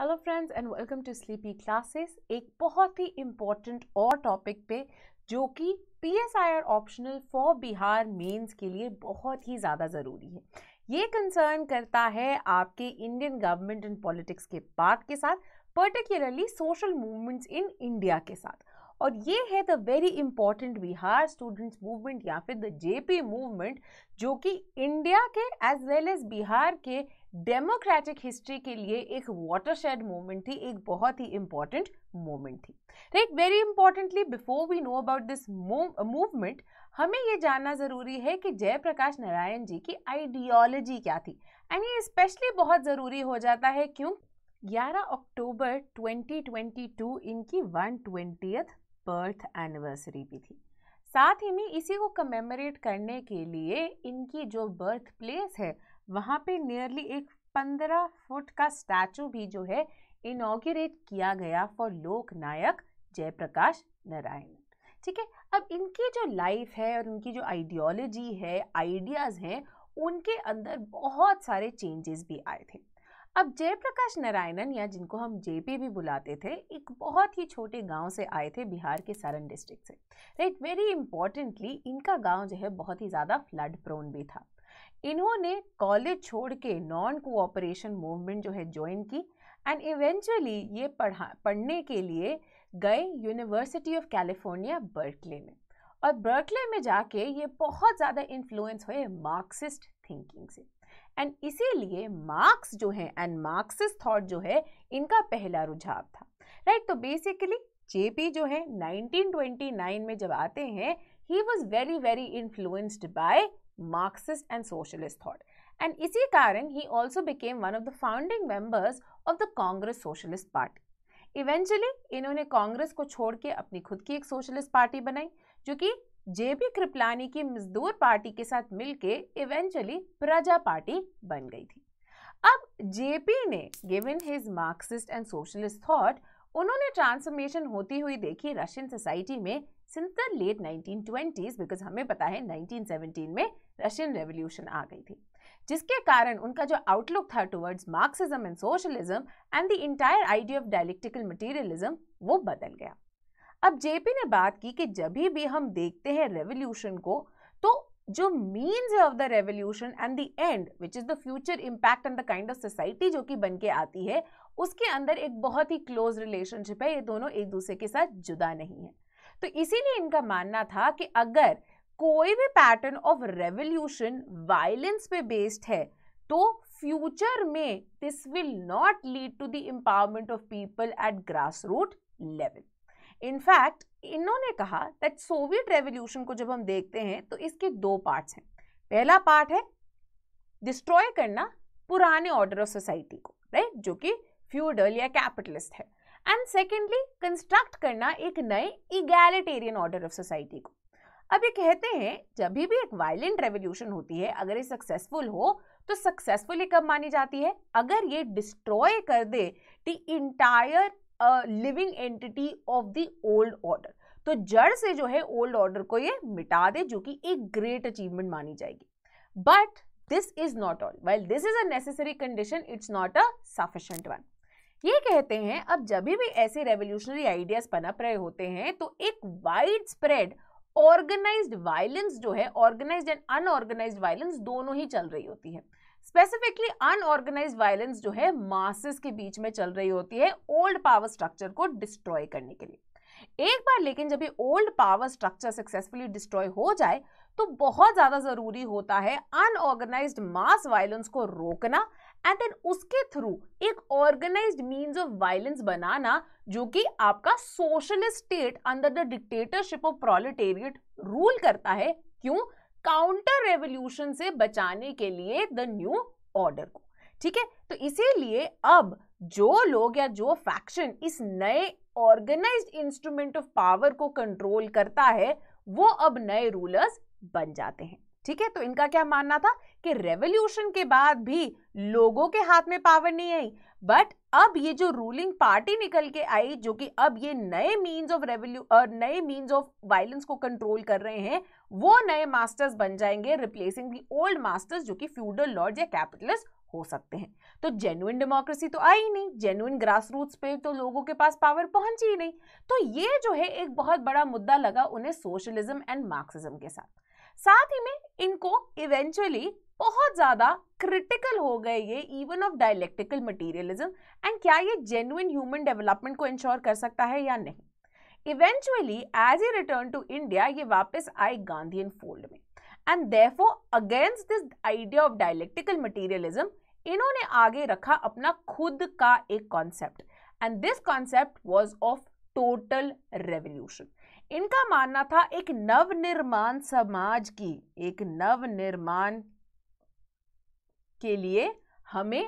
Hello friends and welcome to sleepy classes एक बहुत ही इम्पॉर्टेंट और टॉपिक पे जो कि P S I R optional for Bihar mains के लिए बहुत ही ज़्यादा ज़रूरी है ये कंसर्न करता है आपके इंडियन गवर्नमेंट एंड पॉलिटिक्स के पार्ट के साथ particularly social movements in India के साथ और ये है the very important Bihar students movement या फिर द जेपी मूवमेंट जो कि इंडिया के एज वेल एज बिहार के डेमोक्रेटिक हिस्ट्री के लिए एक वाटरशेड मूवमेंट थी एक बहुत ही इंपॉर्टेंट मूवमेंट थी right very importantly before we know about this movement हमें ये जानना ज़रूरी है कि जयप्रकाश नारायण जी की आइडियोलॉजी क्या थी एंड ये स्पेशली बहुत ज़रूरी हो जाता है क्यों 11 अक्टूबर 2022 इनकी वन ट्वेंटियथ बर्थ एनिवर्सरी भी थी साथ ही में इसी को कमेमोरेट करने के लिए इनकी जो बर्थ प्लेस है वहाँ पे नियरली एक पंद्रह फुट का स्टैचू भी जो है इनोग्रेट किया गया फॉर लोक नायक जयप्रकाश नारायण ठीक है अब इनकी जो लाइफ है और इनकी जो आइडियोलॉजी है आइडियाज़ हैं उनके अंदर बहुत सारे चेंजेस भी आए थे अब जयप्रकाश नारायणन या जिनको हम जेपी भी बुलाते थे एक बहुत ही छोटे गांव से आए थे बिहार के सारण डिस्ट्रिक्ट से राइट वेरी इंपॉर्टेंटली इनका गांव जो है बहुत ही ज़्यादा फ्लड प्रोन भी था इन्होंने कॉलेज छोड़ के नॉन कोऑपरेशन मूवमेंट जो है ज्वाइन की एंड इवेंचुअली ये पढ़ा पढ़ने के लिए गए यूनिवर्सिटी ऑफ कैलिफोर्निया बर्कले में और बर्कले में जाके ये बहुत ज़्यादा इन्फ्लुएंस हुए मार्क्सिस्ट थिंकिंग से एंड इसीलिए मार्क्स जो है एंड मार्क्सिस थॉट जो है इनका पहला रुझाव था राइट तो बेसिकली जेपी जो है 1929 में जब आते हैं he was very very influenced by Marxist and socialist thought and इसी कारण he also became one of the founding members of the Congress socialist party eventually इन्होंने कांग्रेस को छोड़ के अपनी खुद की एक सोशलिस्ट पार्टी बनाई जो कि जेबी कृपलानी की मजदूर पार्टी के साथ मिलकर इवेंचुअली प्रजा पार्टी बन गई थी अब जेपी ने given his Marxist and socialist thought उन्होंने ट्रांसफॉर्मेशन होती हुई देखी रशियन सोसाइटी में since the late nineteen because हमें पता है 1917 में रशियन रेवोल्यूशन आ गई थी जिसके कारण उनका जो आउटलुक था towards Marxism and socialism and the entire idea of dialectical materialism वो बदल गया अब जेपी ने बात की कि जब भी हम देखते हैं रेवोल्यूशन को तो जो means of the revolution and the end which is the future impact and the kind of society जो कि बन के आती है उसके अंदर एक बहुत ही क्लोज रिलेशनशिप है ये दोनों एक दूसरे के साथ जुदा नहीं है तो इसीलिए इनका मानना था कि अगर कोई भी पैटर्न ऑफ रेवोल्यूशन वायलेंस पे बेस्ड है तो फ्यूचर में this will not lead to the empowerment of people at grass root level in fact इन्होंने कहा दैट सोवियत रेवोल्यूशन को जब हम देखते हैं तो इसके दो पार्ट्स हैं पहला पार्ट है डिस्ट्रॉय करना पुराने ऑर्डर ऑफ सोसाइटी को राइट जो कि फ्यूडल या कैपिटलिस्ट है एंड सेकेंडली कंस्ट्रक्ट करना एक नए इगैलिटेरियन ऑर्डर ऑफ सोसाइटी को अब ये कहते हैं जब भी एक वायलेंट रेवोल्यूशन होती है अगर ये सक्सेसफुल हो तो सक्सेसफुल कब मानी जाती है अगर ये डिस्ट्रॉय कर दे the entire living entity of the old order तो जड़ से जो है ओल्ड ऑर्डर को ये मिटा दे जो कि एक ग्रेट अचीवमेंट मानी जाएगी but this is not all well this is a necessary condition it's not a sufficient one ये कहते हैं अब जब भी ऐसे रेवोल्यूशनरी आइडियाज पनप रहे होते हैं तो एक वाइड स्प्रेड ऑर्गेनाइज्ड वायलेंस जो है ऑर्गेनाइज्ड एंड अनऑर्गेनाइज्ड वायलेंस दोनों ही चल रही होती है स्पेसिफिकली अनऑर्गेनाइज वायलेंस जो है मासेस के बीच में चल रही होती है ओल्ड पावर स्ट्रक्चर को डिस्ट्रॉय करने के लिए एक बार लेकिन जब ये old power structure successfully destroy हो जाए तो बहुत ज़्यादा ज़रूरी होता है अनऑर्गेनाइज मास वायलेंस को रोकना एंड देन उसके थ्रू एक ऑर्गेनाइज मीन्स ऑफ वायलेंस बनाना जो कि आपका socialist state under the dictatorship of proletariat rule करता है क्यों काउंटर रेवोल्यूशन से बचाने के लिए द न्यू ऑर्डर को ठीक है तो इसीलिए अब जो लोग या जो फैक्शन इस नए ऑर्गेनाइज्ड इंस्ट्रूमेंट ऑफ पावर को कंट्रोल करता है वो अब नए रूलर्स बन जाते हैं ठीक है तो इनका क्या मानना था कि रेवोल्यूशन के बाद भी लोगों के हाथ में पावर नहीं आई बट अब ये जो रूलिंग पार्टी निकल के आई जो कि अब ये नए मींस ऑफ रेवोल्यू नए मींस ऑफ वायलेंस को कंट्रोल कर रहे हैं वो नए मास्टर्स बन जाएंगे रिप्लेसिंग दी ओल्ड मास्टर्स जो कि फ्यूडल लॉर्ड या कैपिटलिस्ट हो सकते हैं तो जेन्युइन डेमोक्रेसी तो आई नहीं जेन्युइन ग्रास रूट्स पे तो लोगों के पास पावर पहुंची ही नहीं तो ये जो है एक बहुत बड़ा मुद्दा लगा उन्हें सोशलिज्म एंड मार्क्सिज्म के साथ साथ ही में इनको इवेंचुअली बहुत ज़्यादा क्रिटिकल हो गए ये even of dialectical materialism and क्या ये जेन्युइन ह्यूमन डेवलपमेंट को इंश्योर कर सकता है या नहीं eventually as he return to India ये वापस आए गांधी फोल्ड में and therefore against this idea of dialectical materialism इन्होंने आगे रखा अपना खुद का एक concept and this concept was of total revolution इनका मानना था एक नवनिर्माण समाज की एक नवनिर्माण के लिए हमें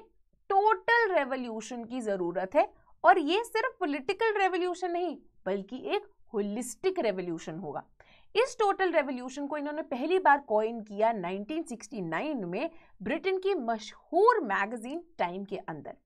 टोटल रेवोल्यूशन की जरूरत है और ये सिर्फ पॉलिटिकल रेवोल्यूशन नहीं बल्कि एक होलिस्टिक रेवोल्यूशन होगा इस टोटल रेवोल्यूशन को इन्होंने पहली बार कॉइन किया 1969 में ब्रिटेन की मशहूर मैगजीन टाइम के अंदर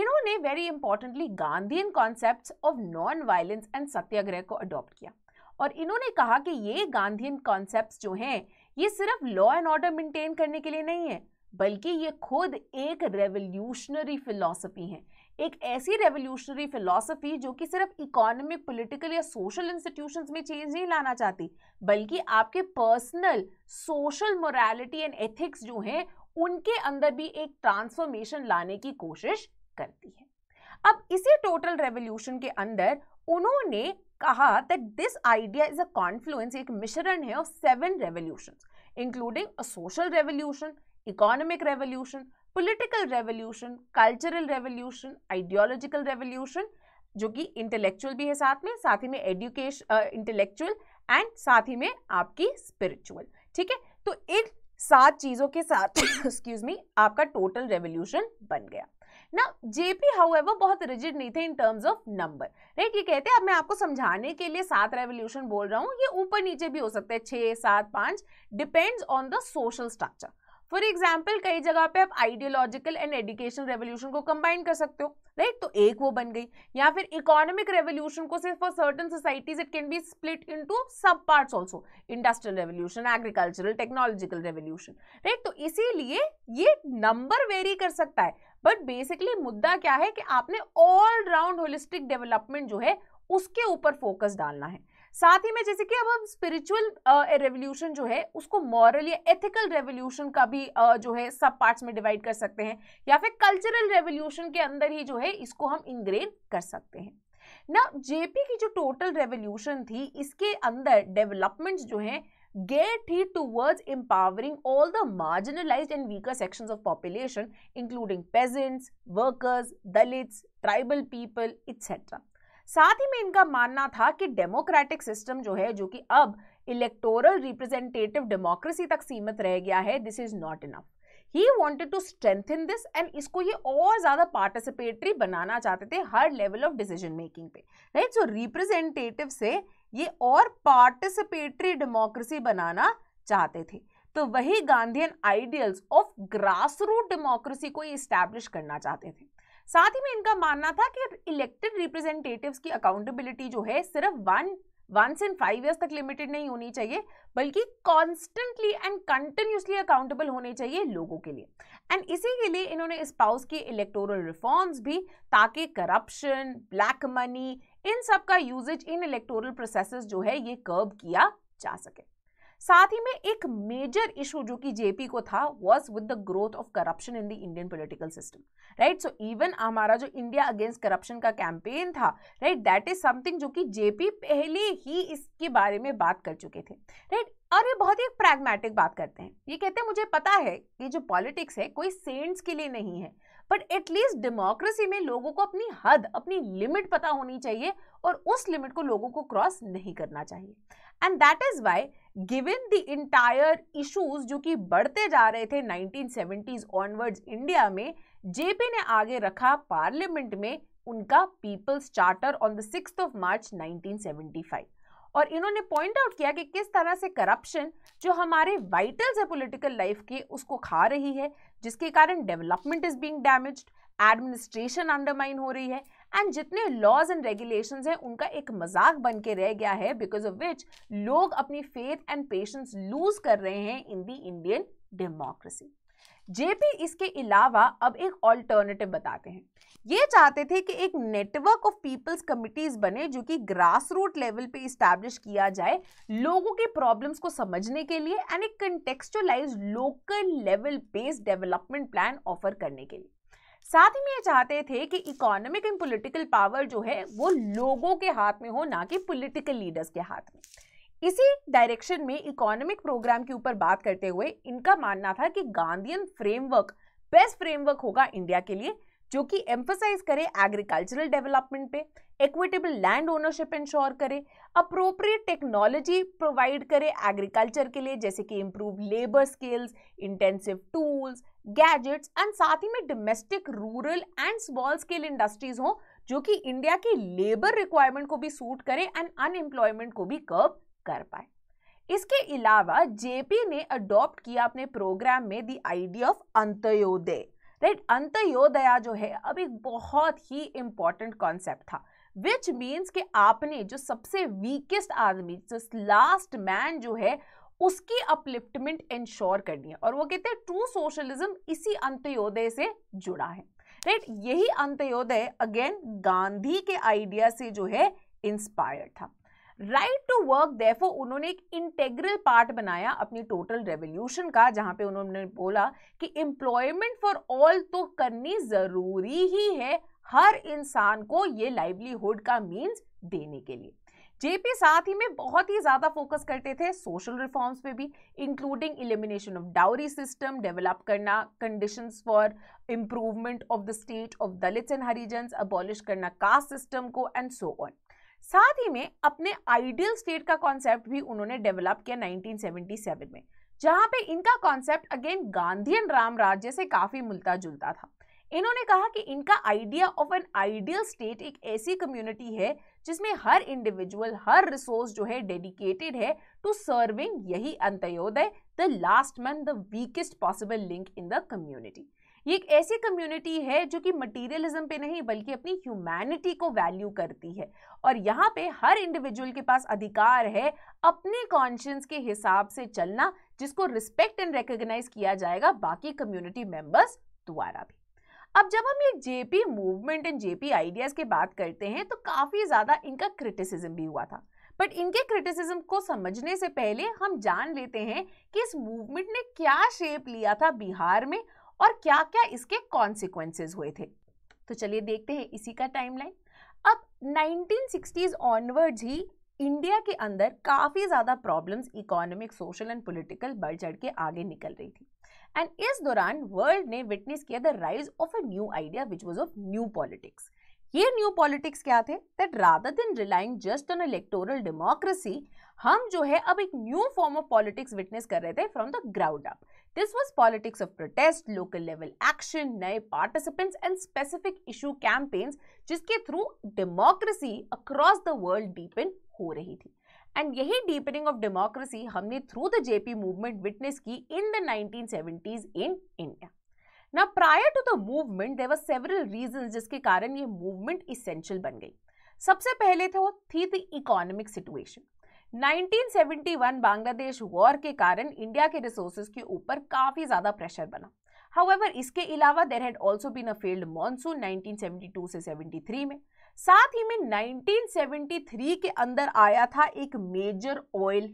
इन्होंने very importantly Gandhian concept of non violence and satyagraha को अडॉप्ट किया और इन्होंने कहा कि ये गांधीन कॉन्सेप्ट जो हैं ये सिर्फ लॉ एंड ऑर्डर मेंटेन करने के लिए नहीं है बल्कि ये खुद एक रेवोल्यूशनरी फिलोसफी है एक ऐसी रेवोल्यूशनरी फिलॉसफी जो कि सिर्फ इकोनॉमिक पॉलिटिकल या सोशल इंस्टीट्यूशंस में चेंज नहीं लाना चाहती बल्कि आपके personal social morality and ethics जो हैं उनके अंदर भी एक ट्रांसफॉर्मेशन लाने की कोशिश करती है अब इसी टोटल रेवोल्यूशन के अंदर उन्होंने कहा that this idea is a confluence एक मिश्रण है of seven revolution including a social revolution economic revolution political revolution cultural revolution ideological revolution जो कि इंटेलेक्चुअल भी है साथ में साथ ही में एडुकेशन इंटेलेक्चुअल एंड साथ ही में आपकी स्पिरिचुअल ठीक है तो इन सात चीजों के साथ एक्सक्यूज मी आपका टोटल रेवोल्यूशन बन गया ना जेपी वो बहुत रिजिड नहीं थे in terms of number right ये कहते हैं अब मैं आपको समझाने के लिए सात रेवोल्यूशन बोल रहा हूँ ये ऊपर नीचे भी हो सकते हैं छः सात पाँच depends on the social structure for example कई जगह पे आप आइडियोलॉजिकल एंड एडुकेशन रेवोल्यूशन को कंबाइन कर सकते हो राइट तो एक वो बन गई या फिर इकोनॉमिक रेवोल्यूशन को सिर्फ for certain societies it can be split into sub parts also industrial revolution agricultural technological revolution right तो इसीलिए ये नंबर वेरी कर सकता है बट बेसिकली मुद्दा क्या है कि आपने ऑलराउंड होलिस्टिक डेवलपमेंट जो है उसके ऊपर फोकस डालना है साथ ही में जैसे कि अब हम स्पिरिचुअल रेवोल्यूशन जो है उसको मॉरल या एथिकल रेवोल्यूशन का भी uh, जो है सब पार्ट्स में डिवाइड कर सकते हैं या फिर कल्चरल रेवोल्यूशन के अंदर ही जो है इसको हम इंग्रेन कर सकते हैं ना जेपी की जो टोटल रेवोल्यूशन थी इसके अंदर डेवलपमेंट्स जो हैं गेट ही towards empowering all the marginalise and weaker section of population including peasants workers Dalits tribal people etcetera साथ ही में इनका मानना था कि डेमोक्रेटिक सिस्टम जो है जो कि अब इलेक्टोरल रिप्रेजेंटेटिव डेमोक्रेसी तक सीमित रह गया है this is not enough he wanted to strengthen this and इसको ये और ज़्यादा पार्टिसिपेटरी बनाना चाहते थे हर लेवल ऑफ डिसीजन मेकिंग पे राइट सो रिप्रेजेंटेटिव से ये और पार्टिसिपेटरी डेमोक्रेसी बनाना चाहते थे तो वही Gandhian ideals of grass root democracy को ये इस्टेब्लिश करना चाहते थे साथ ही में इनका मानना था कि इलेक्टेड रिप्रेजेंटेटिव्स की अकाउंटेबिलिटी जो है सिर्फ one once in five years तक लिमिटेड नहीं होनी चाहिए बल्कि कॉन्स्टेंटली एंड कंटिन्यूसली अकाउंटेबल होने चाहिए लोगों के लिए एंड इसी के लिए इन्होंने स्पाउस की इलेक्टोरल रिफॉर्म्स भी ताकि करप्शन ब्लैक मनी इन सब का यूजेज इन इलेक्टोरल प्रोसेस जो है ये कर्ब किया जा सके साथ ही में एक मेजर इशू जो कि जेपी को था was with the growth of corruption in the Indian political system right so even हमारा जो इंडिया अगेंस्ट करप्शन का कैंपेन था राइट दैट इज समथिंग जो कि जेपी पहले ही इसके बारे में बात कर चुके थे राइट right? और ये बहुत ही प्रैग्मेटिक बात करते हैं ये कहते हैं मुझे पता है कि जो पॉलिटिक्स है कोई सेंट्स के लिए नहीं है बट एटलीस्ट डेमोक्रेसी में लोगों को अपनी हद अपनी लिमिट पता होनी चाहिए और उस लिमिट को लोगों को क्रॉस नहीं करना चाहिए and that is why given the entire issues जो कि बढ़ते जा रहे थे सेवेंटीज ऑनवर्ड्स इंडिया में जेपी ने आगे रखा पार्लियामेंट में उनका people's charter on the six of March five और इन्होंने पॉइंट आउट किया कि किस तरह से करप्शन जो हमारे वाइटल्स है पॉलिटिकल लाइफ के उसको खा रही है जिसके कारण development is being damaged administration undermine हो रही है एंड जितने लॉज एंड रेगुलेशन हैं उनका एक मजाक बन के रह गया है बिकॉज ऑफ विच लोग अपनी फेथ एंड पेशेंस लूज कर रहे हैं in the Indian democracy JP इसके अलावा अब एक ऑल्टरनेटिव बताते हैं ये चाहते थे कि एक नेटवर्क ऑफ पीपल्स कमिटीज बने जो कि ग्रास रूट लेवल पे इस्टेब्लिश किया जाए लोगों के प्रॉब्लम्स को समझने के लिए एंड एक contextualise local level based development plan offer करने के लिए साथ ही में ये चाहते थे कि इकोनॉमिक एंड पॉलिटिकल पावर जो है वो लोगों के हाथ में हो ना कि पॉलिटिकल लीडर्स के हाथ में इसी डायरेक्शन में इकोनॉमिक प्रोग्राम के ऊपर बात करते हुए इनका मानना था कि गांधीयन फ्रेमवर्क बेस्ट फ्रेमवर्क होगा इंडिया के लिए जो कि एम्फोसाइज करे एग्रीकल्चरल डेवलपमेंट पे इक्विटेबल लैंड ओनरशिप इंश्योर करे अप्रोप्रिएट टेक्नोलॉजी प्रोवाइड करे एग्रीकल्चर के लिए जैसे कि improve labour skills intensive tools gadgets and साथ ही में domestic rural and small scale industries हों जो कि इंडिया की लेबर रिक्वायरमेंट को भी सूट करे एंड अनएम्प्लॉयमेंट को भी कर्व कर पाए इसके अलावा जेपी ने अडॉप्ट किया अपने प्रोग्राम में the idea of Antyodaya right Antyodaya जो है अब एक बहुत ही इम्पॉर्टेंट कॉन्सेप्ट था विच मीन्स कि आपने जो सबसे वीकेस्ट आदमी जो लास्ट मैन जो है उसकी अपलिफ्टमेंट इंश्योर करनी है और वो कहते हैं ट्रू सोशलिज्म इसी अंत्योदय से जुड़ा है राइट यही अंत्योदय अगेन गांधी के आइडिया से जो है इंस्पायर्ड था राइट टू वर्क देफो उन्होंने एक इंटेग्रल पार्ट बनाया अपनी टोटल रेवोल्यूशन का जहां पे उन्होंने बोला कि एम्प्लॉयमेंट फॉर ऑल तो करनी जरूरी ही है हर इंसान को ये लाइवलीहुड का मीन्स देने के लिए जेपी साथ ही में बहुत ही ज़्यादा फोकस करते थे सोशल रिफॉर्म्स पे भी including elimination of dowry system develop करना conditions for improvement of the state of Dalits and Harijan abolish करना कास्ट सिस्टम को एंड सो ऑन साथ ही में अपने आइडियल स्टेट का कॉन्सेप्ट भी उन्होंने डेवलप किया 1977 में जहां पे इनका कॉन्सेप्ट अगेन गांधीयन राम राज्य से काफी मिलता जुलता था इन्होंने कहा कि इनका idea of an ideal state एक ऐसी कम्युनिटी है जिसमें हर इंडिविजुअल हर रिसोर्स जो है डेडिकेटेड है टू सर्विंग यही Antyodaya the last man the weakest possible link in the community ये एक ऐसी कम्युनिटी है जो कि मटेरियलिज्म पे नहीं बल्कि अपनी ह्यूमैनिटी को वैल्यू करती है और यहाँ पे हर इंडिविजुअल के पास अधिकार है अपने कॉन्शियंस के हिसाब से चलना जिसको रिस्पेक्ट एंड रिकोगनाइज किया जाएगा बाकी कम्युनिटी मेंबर्स द्वारा भी अब जब हम ये JP movement and JP ideas की बात करते हैं तो काफ़ी ज़्यादा इनका क्रिटिसिज्म भी हुआ था बट इनके क्रिटिसिज्म को समझने से पहले हम जान लेते हैं कि इस मूवमेंट ने क्या शेप लिया था बिहार में और क्या क्या इसके कॉन्सिक्वेंसेज हुए थे तो चलिए देखते हैं इसी का टाइमलाइन अब 1960s ऑनवर्ड्स ही इंडिया के अंदर काफ़ी ज़्यादा problems economic social and political बढ़ चढ़ के आगे निकल रही थी एंड इस दौरान वर्ल्ड ने विटनेस किया the rise of a new idea which was of new politics ये न्यू पॉलिटिक्स क्या थे that rather than relying just on electoral democracy हम जो है अब एक new form of politics witness कर रहे थे from the ground up this was politics of protest local level action नए participants and specific issue campaigns जिसके through democracy across the world deepen हो रही थी एंड यही डीपनिंग ऑफ डेमोक्रेसी हमने through the JP movement witness की in the nineteen in India ना prior to the movement there several reason जिसके कारण ये मूवमेंट इसेंशियल बन गई सबसे पहले था वो थी the economic situation 1971 Bangladesh war के कारण इंडिया के रिसोर्सेज के ऊपर काफ़ी ज़्यादा प्रेशर बना हाउएवर इसके अलावा there had also been a failed monsoon 1972 से 73 में साथ ही में 1973 के अंदर आया था एक मेजर ऑयल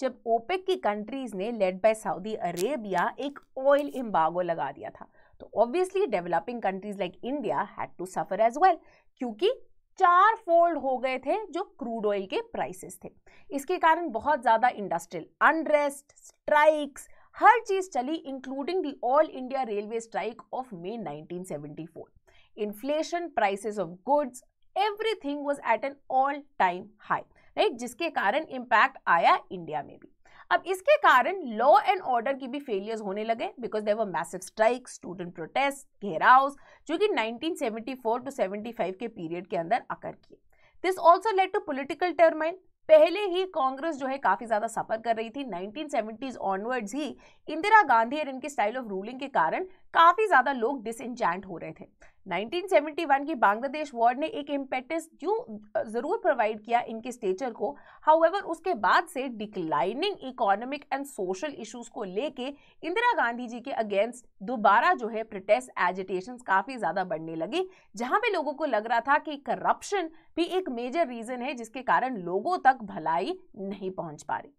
जब ओपेक की कंट्रीज ने लेड बाय सऊदी अरेबिया एक ऑयल इम्बागो लगा दिया था तो obviously developing countries like India had to suffer as well क्योंकि चार फोल्ड हो गए थे जो क्रूड ऑयल के प्राइसेस थे इसके कारण बहुत ज़्यादा इंडस्ट्रियल अनरेस्ट स्ट्राइक्स हर चीज़ चली including the all India railway strike of May 1974. Inflation prices of goods everything was at an all time high right जिसके कारण इम्पैक्ट आया इंडिया में भी अब इसके कारण लॉ एंड ऑर्डर की भी फेलियर्स होने लगे because there were massive strike student protest gherao जो कि 1974 टू 75 के पीरियड के अंदर अकर किए this also led to political turmoil पहले ही कांग्रेस जो है काफी ज्यादा सफर कर रही थी 1970s ऑनवर्ड्स ही इंदिरा गांधी और इनके स्टाइल ऑफ रूलिंग के कारण काफ़ी ज़्यादा लोग डिस हो रहे थे 1971 की बांग्लादेश वॉर ने एक इम्पेटिस जो ज़रूर प्रोवाइड किया इनके स्टेचर को हाउएवर उसके बाद से declining economic and social issues को लेके इंदिरा गांधी जी के अगेंस्ट दोबारा जो है प्रोटेस्ट एजिटेशन काफ़ी ज़्यादा बढ़ने लगी जहाँ पे लोगों को लग रहा था कि करप्शन भी एक मेजर रीज़न है जिसके कारण लोगों तक भलाई नहीं पहुँच पा रही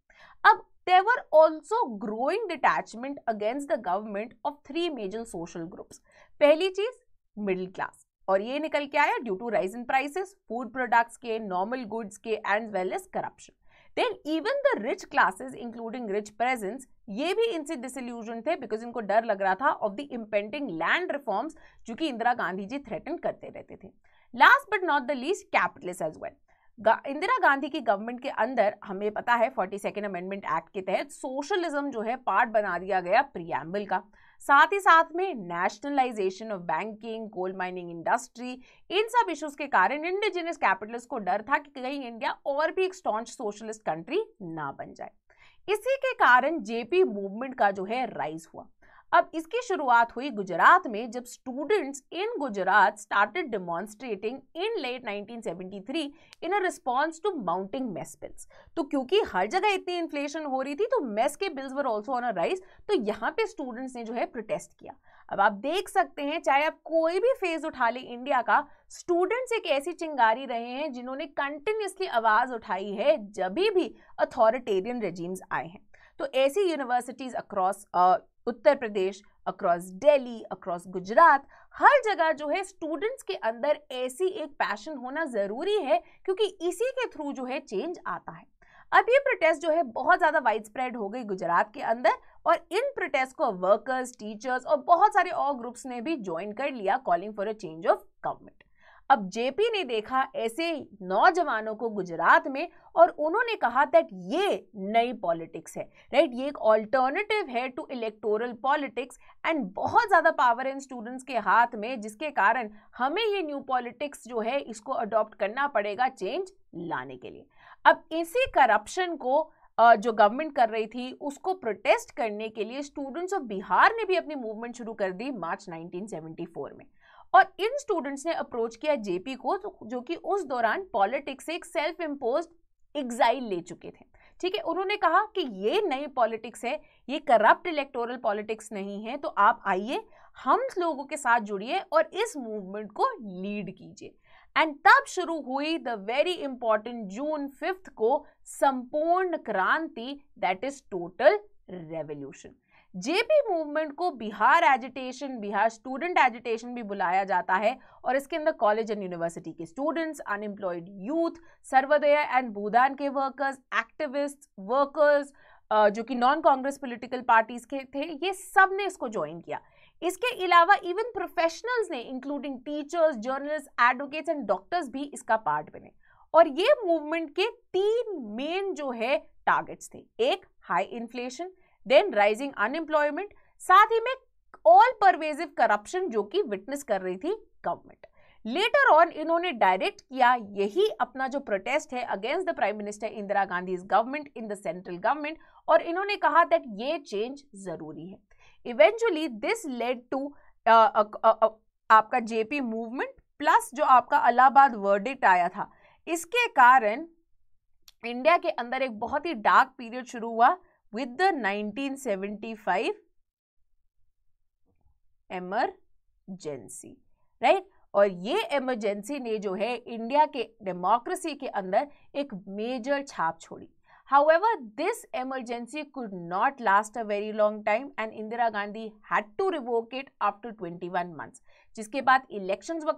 अब there were also growing detachment against the government of three major social groups पहली चीज मिडिल क्लास और ये निकल के आया due to rise in prices food products के नॉर्मल गुड्स के and well as corruption then even the rich classes including rich peasants ये भी इनसे डिसल्यूजन थे बिकॉज इनको डर लग रहा था of the impending land reforms जो कि इंदिरा गांधी जी थ्रेटन करते रहते थे last but not the least capitalist as well Indira Gandhi की गवर्नमेंट के अंदर हमें पता है फोर्टी सेकेंड अमेंडमेंट एक्ट के तहत सोशलिज्म जो है पार्ट बना दिया गया प्रियम्बल का साथ ही साथ में nationalisation of banking coal mining industry इन सब इश्यूज के कारण इंडिजिनियस कैपिटलिस्ट को डर था कि कहीं इंडिया और भी एक स्टॉन्च सोशलिस्ट कंट्री ना बन जाए इसी के कारण जेपी मूवमेंट का जो है राइज हुआ अब इसकी शुरुआत हुई गुजरात में जब students in Gujarat started demonstrating in late 1973 in a response to mounting mess bills तो क्योंकि हर जगह इतनी इन्फ्लेशन हो रही थी तो मेस के bills were also on a rise तो यहाँ पे स्टूडेंट्स ने जो है प्रोटेस्ट किया अब आप देख सकते हैं चाहे आप कोई भी फेज उठा ले इंडिया का स्टूडेंट्स एक ऐसी चिंगारी रहे हैं जिन्होंने कंटिन्यूसली आवाज उठाई है जब भी अथॉरिटेरियन रेजीम्स आए हैं तो ऐसी universities across Uttar Pradesh across Delhi across Gujarat हर जगह जो है स्टूडेंट्स के अंदर ऐसी एक पैशन होना ज़रूरी है क्योंकि इसी के थ्रू जो है चेंज आता है अब ये प्रोटेस्ट जो है बहुत ज़्यादा वाइड स्प्रेड हो गई गुजरात के अंदर और इन प्रोटेस्ट को वर्कर्स टीचर्स और बहुत सारे और ग्रुप्स ने भी ज्वाइन कर लिया calling for a change of government अब जेपी ने देखा ऐसे नौजवानों को गुजरात में और उन्होंने कहा दैट ये नई पॉलिटिक्स है राइट ये एक ऑल्टरनेटिव है टू इलेक्टोरल पॉलिटिक्स एंड बहुत ज़्यादा पावर इन स्टूडेंट्स के हाथ में जिसके कारण हमें ये न्यू पॉलिटिक्स जो है इसको अडॉप्ट करना पड़ेगा चेंज लाने के लिए अब इसी करप्शन को जो गवर्नमेंट कर रही थी उसको प्रोटेस्ट करने के लिए स्टूडेंट्स ऑफ बिहार ने भी अपनी मूवमेंट शुरू कर दी मार्च 1974 में और इन स्टूडेंट्स ने अप्रोच किया जेपी को तो जो कि उस दौरान पॉलिटिक्स से एक सेल्फ इम्पोज एग्जाइल ले चुके थे ठीक है उन्होंने कहा कि ये नई पॉलिटिक्स है ये करप्ट इलेक्टोरल पॉलिटिक्स नहीं है तो आप आइए हम लोगों के साथ जुड़िए और इस मूवमेंट को लीड कीजिए एंड तब शुरू हुई the very important June fifth को Sampoorna Kranti that is total revolution JP movement को Bihar agitation Bihar student agitation भी बुलाया जाता है और इसके अंदर कॉलेज एंड यूनिवर्सिटी के students unemployed youth Sarvodaya and Bhoodan के वर्कर्स एक्टिविस्ट वर्कर्स जो कि नॉन कांग्रेस पॉलिटिकल पार्टीज के थे ये सब ने इसको ज्वाइन किया इसके अलावा इवन प्रोफेशनल्स ने including teachers journalist advocates and doctors भी इसका पार्ट बने और ये मूवमेंट के तीन मेन जो है टारगेट्स थे एक high inflation then rising unemployment साथ ही में ऑल परवेजिव करप्शन जो कि विटनेस कर रही थी गवर्नमेंट लेटर ऑन इन्होंने डायरेक्ट किया यही अपना जो प्रोटेस्ट है against the prime minister Indira Gandhi government in the central government और इन्होंने कहा दैट ये चेंज जरूरी है इवेंचुअली दिस लेड टू आपका जेपी मूवमेंट प्लस जो आपका अलाहाबाद वर्डिक्ट आया था इसके कारण इंडिया के अंदर एक बहुत ही डार्क पीरियड शुरू हुआ with the 1975 emergency right right? और ये एमरजेंसी ने जो है इंडिया के डेमोक्रेसी के अंदर एक मेजर छाप छोड़ी However, this emergency could not last a very long time and Indira Gandhi had to revoke it after 21 months. जिसके बाद elections were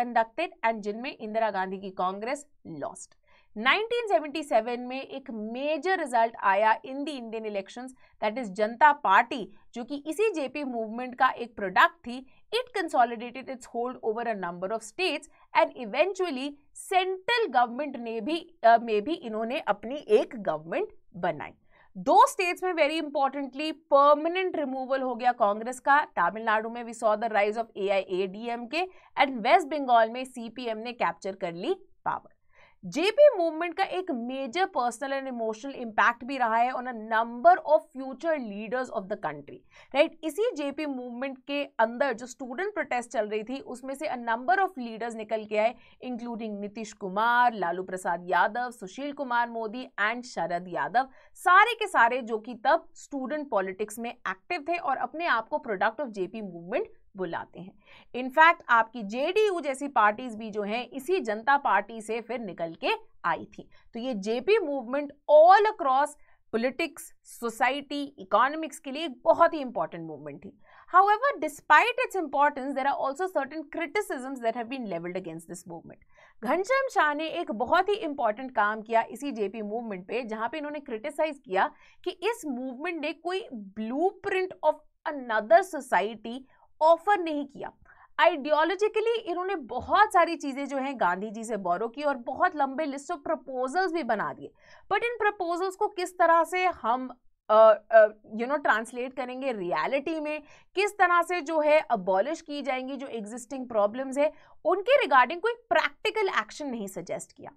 conducted and जिनमें इंदिरा गांधी की कांग्रेस lost. 1977 में एक मेजर रिजल्ट आया in the Indian elections that is Janata Party जो कि इसी जेपी मूवमेंट का एक प्रोडक्ट थी it consolidated its hold over a number of states and eventually central government ने भी में भी इन्होंने अपनी एक गवर्नमेंट बनाई दो स्टेट्स में वेरी इंपॉर्टेंटली परमानेंट रिमूवल हो गया कांग्रेस का तमिलनाडु में we saw the rise of A I A D M K and West Bengal में एम ने कैप्चर कर ली पावर जेपी मूवमेंट का एक major personal and emotional impact भी रहा है on a number of future leaders of the country right इसी JP movement के अंदर जो स्टूडेंट प्रोटेस्ट चल रही थी उसमें से अ नंबर ऑफ लीडर्स निकल के आए इंक्लूडिंग नीतीश कुमार लालू प्रसाद यादव सुशील कुमार मोदी एंड शरद यादव सारे के सारे जो कि तब स्टूडेंट पॉलिटिक्स में एक्टिव थे और अपने आप को प्रोडक्ट ऑफ जेपी मूवमेंट बुलाते हैं इनफैक्ट आपकी जेडीयू जैसी पार्टीज भी जो हैं इसी जनता पार्टी से फिर निकल के आई थी तो ये JP movement all across politics society economics के लिए एक बहुत ही इंपॉर्टेंट मूवमेंट थी however despite its importance there are also certain criticisms that have been levelled against this movement Ghanshyam Shah ने एक बहुत ही इंपॉर्टेंट काम किया इसी जेपी मूवमेंट पे जहां पे इन्होंने क्रिटिसाइज किया कि इस मूवमेंट ने कोई blueprint of another society offer नहीं किया आइडियोलॉजिकली इन्होंने बहुत सारी चीज़ें जो हैं गांधी जी से बोरो की और बहुत लंबे लिस्ट ऑफ प्रपोजल्स भी बना दिए बट इन प्रपोजल्स को किस तरह से हम यू नो ट्रांसलेट करेंगे रियलिटी में किस तरह से जो है अबॉलिश की जाएंगी जो एग्जिस्टिंग प्रॉब्लम्स है उनके रिगार्डिंग कोई प्रैक्टिकल एक्शन नहीं सजेस्ट किया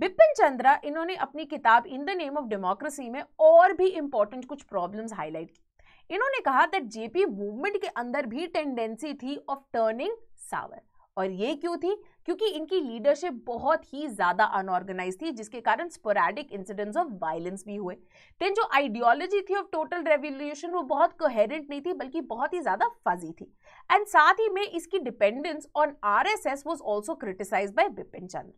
बिपिन चंद्रा इन्होंने अपनी किताब in the name of democracy में और भी इम्पोर्टेंट कुछ प्रॉब्लम्स हाईलाइट की इन्होंने कहा दैट जेपी मूवमेंट के अंदर भी टेंडेंसी थी ऑफ टर्निंग सावर और ये क्यों थी क्योंकि इनकी लीडरशिप बहुत ही ज्यादा अनऑर्गेनाइज थी जिसके कारण स्पोरैडिक इंसिडेंट्स ऑफ वायलेंस भी हुए देन जो आइडियोलॉजी थी ऑफ टोटल रेवोल्यूशन वो बहुत कोहेरेंट नहीं थी बल्कि बहुत ही ज्यादा फजी थी एंड साथ ही में इसकी dependence on RSS was also criticised by Bipin Chandra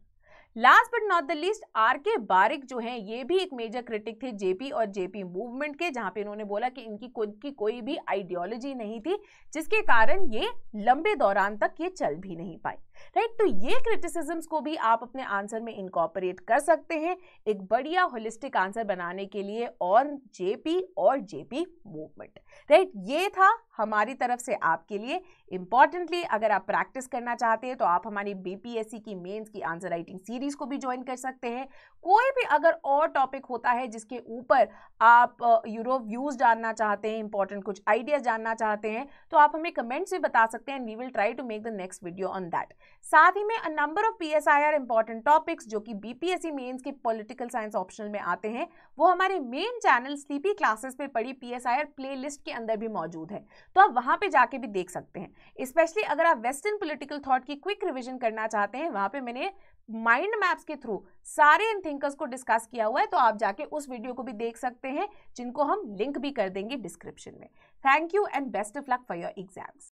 last but not the least R K Barik जो हैं ये भी एक मेजर क्रिटिक थे जेपी और जेपी मूवमेंट के जहां पे इन्होंने बोला कि इनकी खुद की कोई भी आइडियोलॉजी नहीं थी जिसके कारण ये लंबे दौरान तक ये चल भी नहीं पाए राइट तो ये क्रिटिसिजम्स को भी आप अपने आंसर में इनकॉपरेट कर सकते हैं एक बढ़िया होलिस्टिक आंसर बनाने के लिए और जेपी और जेपी मूवमेंट राइट ये था हमारी तरफ से आपके लिए इंपॉर्टेंटली अगर आप प्रैक्टिस करना चाहते हैं तो आप हमारी बीपीएससी की मेंस की आंसर राइटिंग सीरीज को भी ज्वाइन कर सकते हैं कोई भी अगर और टॉपिक होता है जिसके ऊपर आप यूरो व्यूज जानना चाहते हैं इंपॉर्टेंट कुछ आइडियाज जानना चाहते हैं तो आप हमें कमेंट्स भी बता सकते हैं and we will try to make the next video on that साथ ही में a number of P S I R important topics जो कि B P S C mains के पॉलिटिकल साइंस ऑप्शनल में आते हैं वो हमारे मेन चैनल स्लीपी क्लासेस पे पड़ी P S I R playlist के अंदर भी मौजूद है तो आप वहाँ पे जाके भी देख सकते हैं स्पेशली अगर आप वेस्टर्न पोलिटिकल थाट की क्विक रिविजन करना चाहते हैं वहाँ पर मैंने माइंड मैप्स के थ्रू सारे इन थिंकर्स को डिस्कस किया हुआ है तो आप जाके उस वीडियो को भी देख सकते हैं जिनको हम लिंक भी कर देंगे डिस्क्रिप्शन में thank you and best of luck for your exams